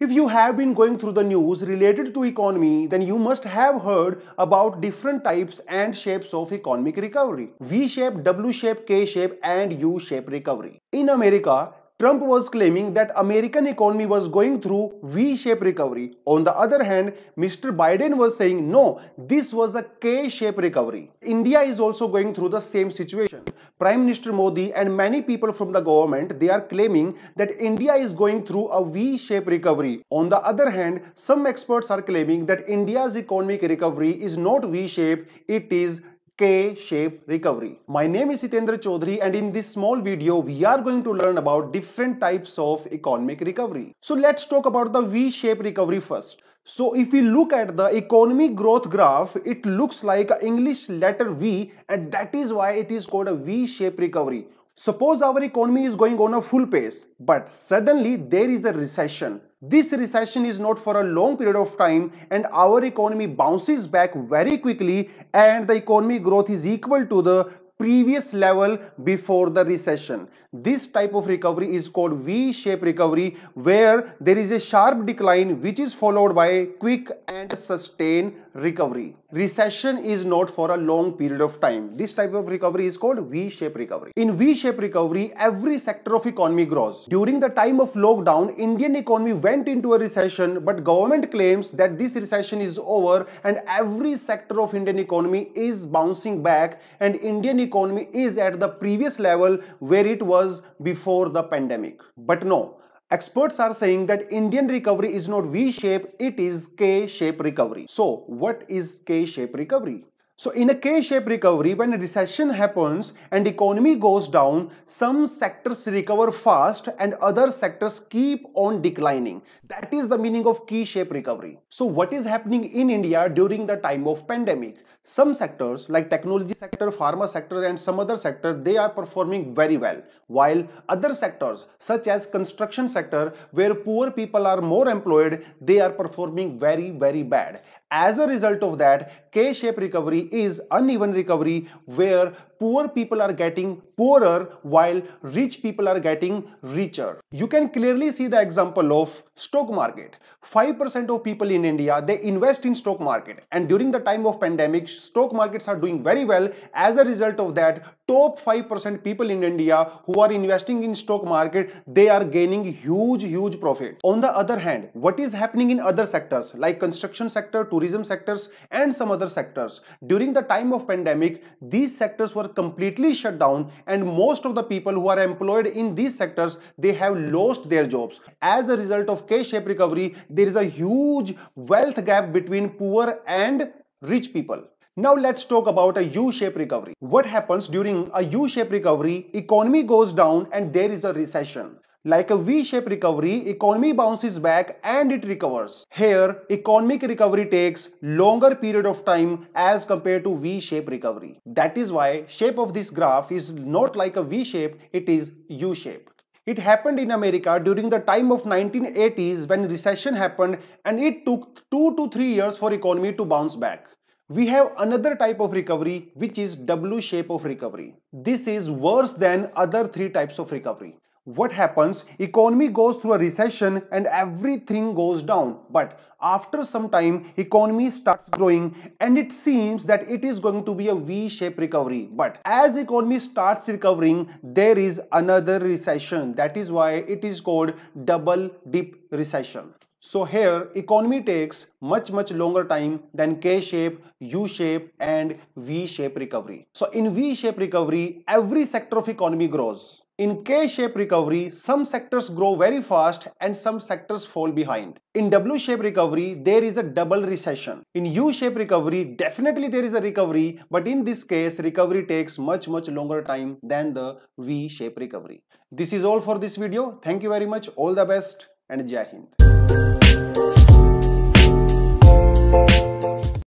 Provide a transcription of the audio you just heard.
If you have been going through the news related to economy, then you must have heard about different types and shapes of economic recovery. V shape, W shape, K shape and U shape recovery. In America, Trump was claiming that American economy was going through V-shaped recovery. On the other hand, Mr. Biden was saying no, this was a K-shaped recovery. India is also going through the same situation. Prime Minister Modi and many people from the government, they are claiming that India is going through a V-shaped recovery. On the other hand, some experts are claiming that India's economic recovery is not V-shaped, it is K-shape recovery. My name is Hitendra Chaudhary and in this small video we are going to learn about different types of economic recovery. So let's talk about the V-shape recovery first. So if we look at the economy growth graph, it looks like an English letter V and that is why it is called a V-shape recovery. Suppose our economy is going on a full pace, but suddenly there is a recession. This recession is not for a long period of time and our economy bounces back very quickly and the economy growth is equal to the previous level before the recession. This type of recovery is called V-shape recovery where there is a sharp decline which is followed by quick and sustained recovery. Recession is not for a long period of time. This type of recovery is called V-shape recovery. In V-shape recovery, every sector of economy grows. During the time of lockdown, Indian economy went into a recession but government claims that this recession is over and every sector of Indian economy is bouncing back and Indian economy is at the previous level where it was before the pandemic. But no, Experts are saying that Indian recovery is not V shape, it is K shape recovery. So, what is K shape recovery? So in a K-shaped recovery, when a recession happens and economy goes down, some sectors recover fast and other sectors keep on declining. That is the meaning of K-shaped recovery. So what is happening in India during the time of pandemic? Some sectors like technology sector, pharma sector and some other sector, they are performing very well. While other sectors such as construction sector where poor people are more employed, they are performing very, very bad. As a result of that, K-shaped recovery is uneven recovery where poor people are getting poorer while rich people are getting richer. You can clearly see the example of stock market. 5% of people in India, they invest in stock market and during the time of pandemic, stock markets are doing very well. As a result of that, top 5% people in India who are investing in stock market, they are gaining huge, huge profit. On the other hand, what is happening in other sectors like construction sector, tourism sectors and some other sectors? During the time of pandemic, these sectors were completely shut down and most of the people who are employed in these sectors, they have lost their jobs. As a result of K-shaped recovery, there is a huge wealth gap between poor and rich people. Now let's talk about a U-shaped recovery. What happens during a U-shaped recovery? Economy goes down and there is a recession. Like a V-shaped recovery, economy bounces back and it recovers. Here, economic recovery takes longer period of time as compared to V-shaped recovery. That is why shape of this graph is not like a V-shape, it is U-shape. It happened in America during the time of 1980s when recession happened and it took 2 to 3 years for economy to bounce back. We have another type of recovery which is W shape of recovery. This is worse than other three types of recovery what happens economy goes through a recession and everything goes down but after some time economy starts growing and it seems that it is going to be a v-shaped recovery but as economy starts recovering there is another recession that is why it is called double dip recession so here economy takes much much longer time than K-shape, U-shape and V-shape recovery. So in V-shape recovery, every sector of economy grows. In K-shape recovery, some sectors grow very fast and some sectors fall behind. In W-shape recovery, there is a double recession. In U-shape recovery, definitely there is a recovery, but in this case, recovery takes much, much longer time than the V-shape recovery. This is all for this video. Thank you very much. All the best and Jai Hind. Thank you.